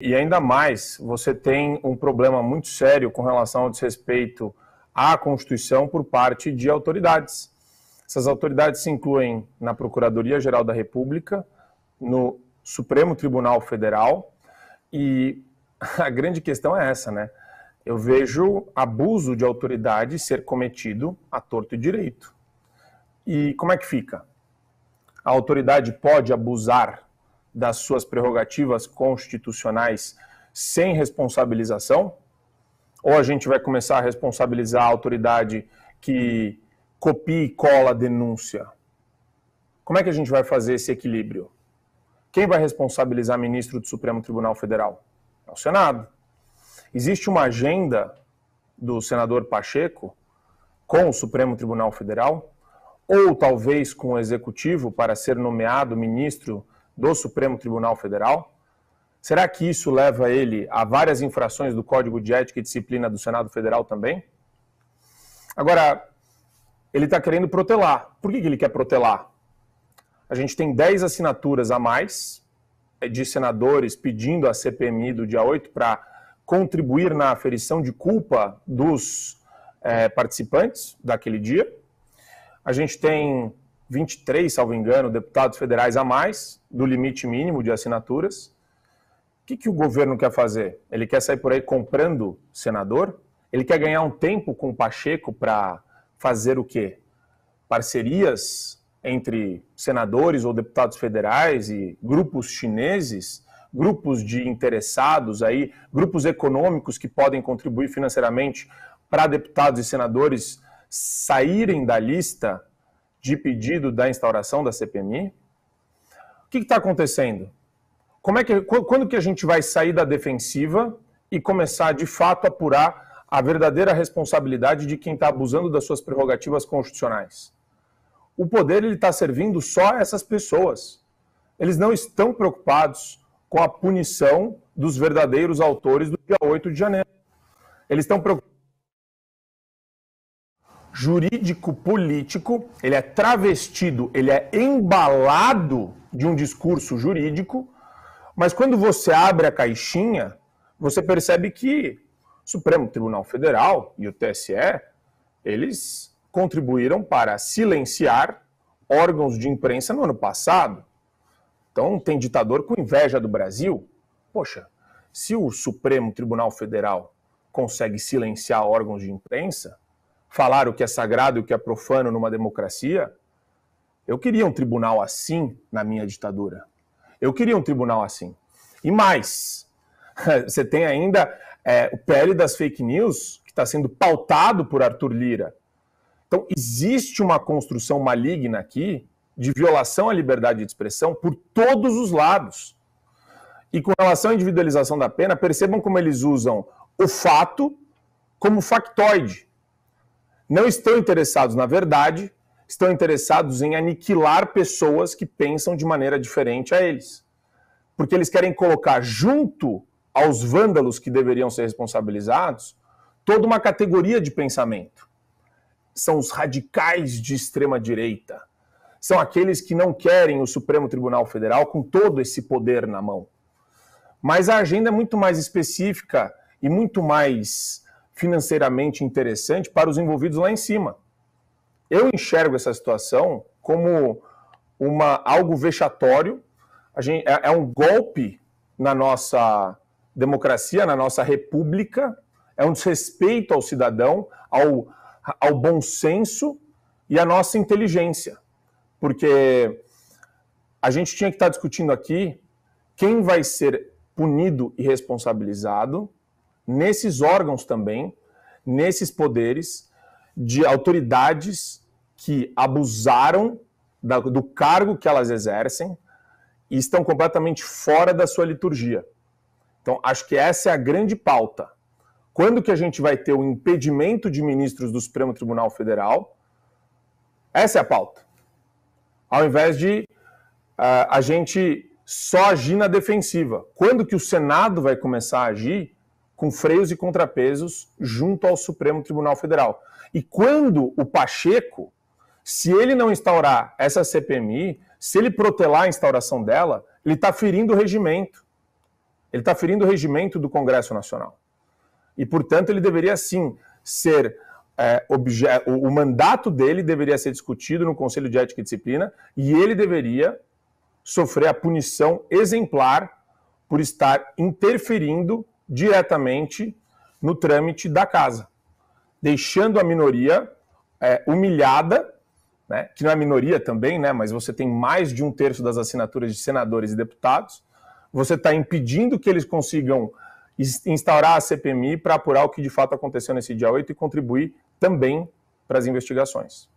E ainda mais, você tem um problema muito sério com relação ao desrespeito à Constituição por parte de autoridades. Essas autoridades se incluem na Procuradoria-Geral da República, no Supremo Tribunal Federal, e a grande questão é essa, né? Eu vejo abuso de autoridade ser cometido a torto e direito. E como é que fica? a autoridade pode abusar das suas prerrogativas constitucionais sem responsabilização? Ou a gente vai começar a responsabilizar a autoridade que copia e cola a denúncia? Como é que a gente vai fazer esse equilíbrio? Quem vai responsabilizar ministro do Supremo Tribunal Federal? É o Senado. Existe uma agenda do senador Pacheco com o Supremo Tribunal Federal ou talvez com o executivo para ser nomeado ministro do Supremo Tribunal Federal? Será que isso leva ele a várias infrações do Código de Ética e Disciplina do Senado Federal também? Agora, ele está querendo protelar. Por que ele quer protelar? A gente tem 10 assinaturas a mais eh, de senadores pedindo a CPMI do dia 8 para contribuir na aferição de culpa dos é, participantes daquele dia. A gente tem 23, salvo engano, deputados federais a mais do limite mínimo de assinaturas. O que, que o governo quer fazer? Ele quer sair por aí comprando senador? Ele quer ganhar um tempo com o Pacheco para fazer o quê? Parcerias entre senadores ou deputados federais e grupos chineses, grupos de interessados aí, grupos econômicos que podem contribuir financeiramente para deputados e senadores saírem da lista de pedido da instauração da CPMI? O que está acontecendo? Como é que, quando que a gente vai sair da defensiva e começar de fato a apurar a verdadeira responsabilidade de quem está abusando das suas prerrogativas constitucionais? O poder está servindo só a essas pessoas. Eles não estão preocupados com a punição dos verdadeiros autores do dia 8 de janeiro. Eles estão preocupados jurídico-político, ele é travestido, ele é embalado de um discurso jurídico, mas quando você abre a caixinha, você percebe que o Supremo Tribunal Federal e o TSE, eles contribuíram para silenciar órgãos de imprensa no ano passado. Então, tem ditador com inveja do Brasil. Poxa, se o Supremo Tribunal Federal consegue silenciar órgãos de imprensa, falar o que é sagrado e o que é profano numa democracia, eu queria um tribunal assim na minha ditadura. Eu queria um tribunal assim. E mais, você tem ainda é, o PL das fake news, que está sendo pautado por Arthur Lira. Então, existe uma construção maligna aqui de violação à liberdade de expressão por todos os lados. E com relação à individualização da pena, percebam como eles usam o fato como factoide não estão interessados na verdade, estão interessados em aniquilar pessoas que pensam de maneira diferente a eles. Porque eles querem colocar junto aos vândalos que deveriam ser responsabilizados toda uma categoria de pensamento. São os radicais de extrema direita. São aqueles que não querem o Supremo Tribunal Federal com todo esse poder na mão. Mas a agenda é muito mais específica e muito mais financeiramente interessante para os envolvidos lá em cima. Eu enxergo essa situação como uma, algo vexatório, gente, é, é um golpe na nossa democracia, na nossa república, é um desrespeito ao cidadão, ao, ao bom senso e à nossa inteligência. Porque a gente tinha que estar discutindo aqui quem vai ser punido e responsabilizado nesses órgãos também, nesses poderes de autoridades que abusaram da, do cargo que elas exercem e estão completamente fora da sua liturgia. Então, acho que essa é a grande pauta. Quando que a gente vai ter o impedimento de ministros do Supremo Tribunal Federal? Essa é a pauta. Ao invés de uh, a gente só agir na defensiva. Quando que o Senado vai começar a agir com freios e contrapesos junto ao Supremo Tribunal Federal. E quando o Pacheco, se ele não instaurar essa CPMI, se ele protelar a instauração dela, ele está ferindo o regimento. Ele está ferindo o regimento do Congresso Nacional. E, portanto, ele deveria sim ser. É, o, o mandato dele deveria ser discutido no Conselho de Ética e Disciplina e ele deveria sofrer a punição exemplar por estar interferindo diretamente no trâmite da casa, deixando a minoria é, humilhada, né, que não é minoria também, né, mas você tem mais de um terço das assinaturas de senadores e deputados, você está impedindo que eles consigam instaurar a CPMI para apurar o que de fato aconteceu nesse dia 8 e contribuir também para as investigações.